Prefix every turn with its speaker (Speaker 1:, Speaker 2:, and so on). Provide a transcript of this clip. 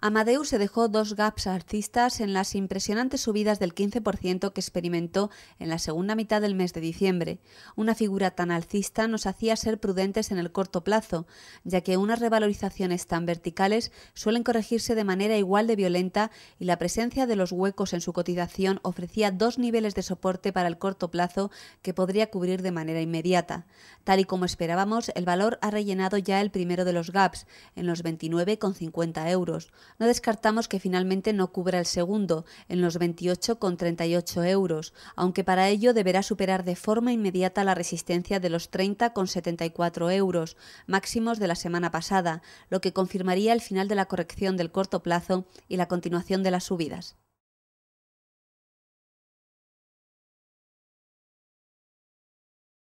Speaker 1: Amadeus se dejó dos gaps alcistas en las impresionantes subidas del 15% que experimentó en la segunda mitad del mes de diciembre. Una figura tan alcista nos hacía ser prudentes en el corto plazo, ya que unas revalorizaciones tan verticales suelen corregirse de manera igual de violenta y la presencia de los huecos en su cotización ofrecía dos niveles de soporte para el corto plazo que podría cubrir de manera inmediata. Tal y como esperábamos, el valor ha rellenado ya el primero de los gaps, en los 29,50 euros no descartamos que finalmente no cubra el segundo, en los 28,38 euros, aunque para ello deberá superar de forma inmediata la resistencia de los 30,74 euros, máximos de la semana pasada, lo que confirmaría el final de la corrección del corto plazo y la continuación de las subidas.